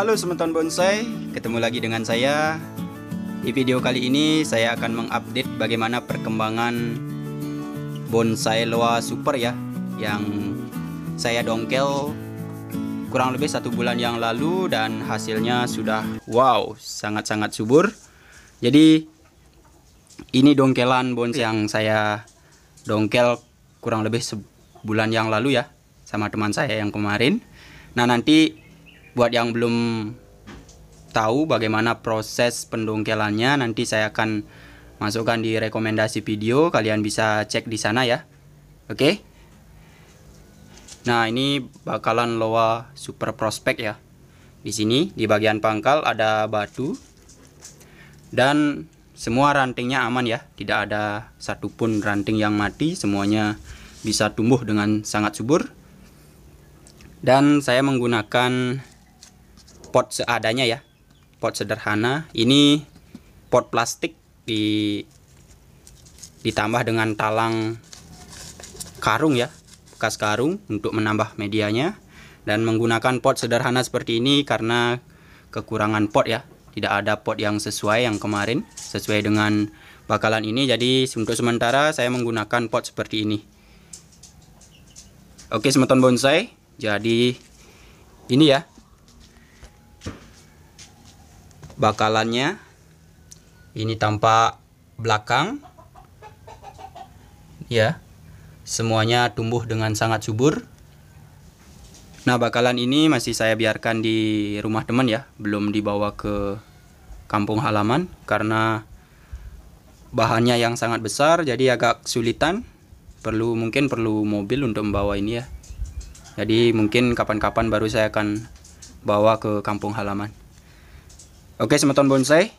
Halo semeton Bonsai, ketemu lagi dengan saya. Di video kali ini saya akan mengupdate bagaimana perkembangan bonsai loa super ya yang saya dongkel kurang lebih satu bulan yang lalu dan hasilnya sudah wow sangat-sangat subur. Jadi ini dongkelan bonsai yang saya dongkel kurang lebih sebulan yang lalu ya sama teman saya yang kemarin. Nah nanti buat yang belum tahu bagaimana proses pendongkelannya nanti saya akan masukkan di rekomendasi video kalian bisa cek di sana ya oke okay? nah ini bakalan loa super prospek ya di sini di bagian pangkal ada batu dan semua rantingnya aman ya tidak ada satupun ranting yang mati semuanya bisa tumbuh dengan sangat subur dan saya menggunakan pot seadanya ya pot sederhana ini pot plastik di ditambah dengan talang karung ya bekas karung untuk menambah medianya dan menggunakan pot sederhana seperti ini karena kekurangan pot ya tidak ada pot yang sesuai yang kemarin sesuai dengan bakalan ini jadi untuk sementara saya menggunakan pot seperti ini oke semeton bonsai jadi ini ya bakalannya ini tampak belakang ya semuanya tumbuh dengan sangat subur nah bakalan ini masih saya biarkan di rumah teman ya belum dibawa ke kampung halaman karena bahannya yang sangat besar jadi agak sulitan perlu mungkin perlu mobil untuk membawa ini ya jadi mungkin kapan-kapan baru saya akan bawa ke kampung halaman Oke, semeton bonsai.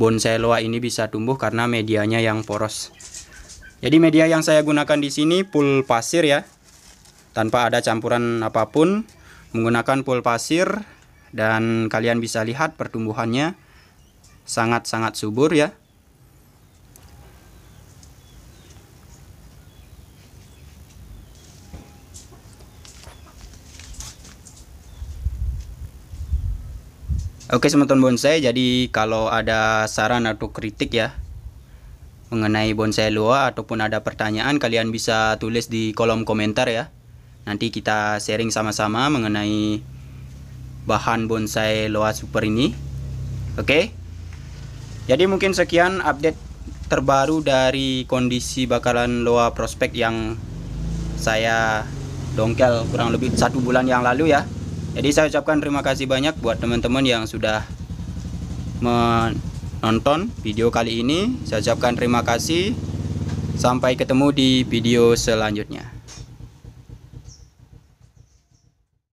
Bonsai loa ini bisa tumbuh karena medianya yang poros. Jadi media yang saya gunakan di sini pul pasir ya. Tanpa ada campuran apapun, menggunakan pul pasir dan kalian bisa lihat pertumbuhannya sangat-sangat subur ya. Oke teman-teman bonsai, jadi kalau ada saran atau kritik ya mengenai bonsai loa ataupun ada pertanyaan kalian bisa tulis di kolom komentar ya. Nanti kita sharing sama-sama mengenai bahan bonsai loa super ini. Oke. Jadi mungkin sekian update terbaru dari kondisi bakalan loa prospek yang saya dongkel kurang lebih satu bulan yang lalu ya. Jadi saya ucapkan terima kasih banyak buat teman-teman yang sudah menonton video kali ini. Saya ucapkan terima kasih. Sampai ketemu di video selanjutnya.